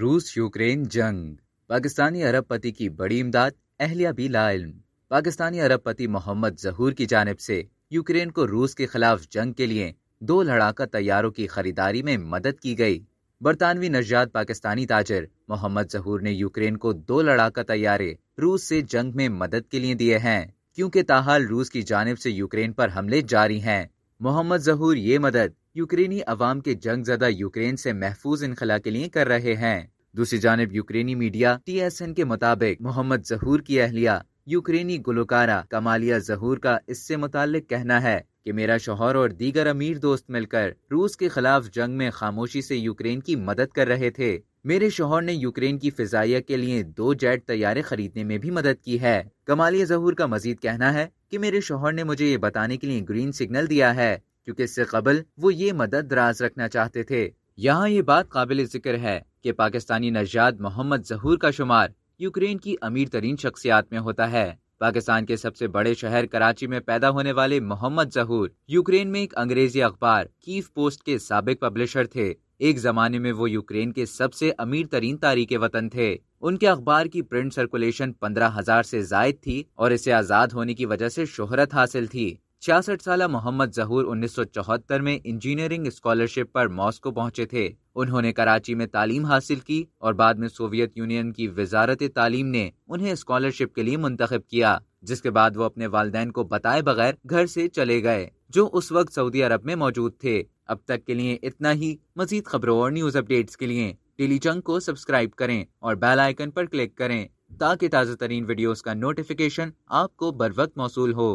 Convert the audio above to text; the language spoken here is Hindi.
रूस यूक्रेन जंग पाकिस्तानी अरबपति की बड़ी इमदाद अहलिया भी इल्म पाकिस्तानी अरबपति मोहम्मद जहूर की जानब से यूक्रेन को रूस के खिलाफ जंग के लिए दो लड़ाका तैयारों की खरीदारी में मदद की गई बरतानवी नजात पाकिस्तानी ताजर मोहम्मद जहूर ने यूक्रेन को दो लड़ाका तैयारे रूस से जंग में मदद के लिए दिए हैं क्योंकि ताहाल रूस की जानब से यूक्रेन पर हमले जारी हैं मोहम्मद जहूर ये मदद यूक्रेनी अवाम के जंग ज़्यादा यूक्रेन से महफूज इनखला के लिए कर रहे हैं दूसरी जानब यूक्रेनी मीडिया टी एस एन के मुताबिक मोहम्मद जहूर की अहलिया यूक्रेनी गुलकारा कमालिया जहूर का इससे मुतल कहना है कि मेरा शोहर और दीगर अमीर दोस्त मिलकर रूस के खिलाफ जंग में खामोशी से यूक्रेन की मदद कर रहे थे मेरे शोहर ने यूक्रेन की फिजाइया के लिए दो जेट तैयारे खरीदने में भी मदद की है कमालिया जहूर का मजीद कहना है कि मेरे शोहर ने मुझे ये बताने के लिए ग्रीन सिग्नल दिया है क्योंकि इससे कबल वो ये मदद राज रखना चाहते थे यहाँ ये बात काबिल जिक्र है कि पाकिस्तानी नजाद मोहम्मद जहूर का शुमार यूक्रेन की अमीर तरीन शख्सियात में होता है पाकिस्तान के सबसे बड़े शहर कराची में पैदा होने वाले मोहम्मद जहूर यूक्रेन में एक अंग्रेजी अखबार कीफ पोस्ट के सबक पब्लिशर थे एक जमाने में वो यूक्रेन के सबसे अमीर तरीन तारीख वतन थे उनके अखबार की प्रिंट सर्कुलेशन पंद्रह हजार ऐसी जायद थी और इसे आजाद होने की वजह से शोहरत हासिल थी छियासठ साल मोहम्मद जहूर 1974 में इंजीनियरिंग स्कॉलरशिप पर मॉस्को पहुंचे थे उन्होंने कराची में तालीम हासिल की और बाद में सोवियत यूनियन की वजारत तालीम ने उन्हें स्कॉलरशिप के लिए मुंतखब किया जिसके बाद वो अपने वालदेन को बताए बगैर घर से चले गए जो उस वक्त सऊदी अरब में मौजूद थे अब तक के लिए इतना ही मजीद खबरों और न्यूज अपडेट्स के लिए डेली जंग को सब्सक्राइब करें और बेल आइकन पर क्लिक करें ताकि ताज़ा तरीन वीडियोज का नोटिफिकेशन आपको बर वक्त मौसू हो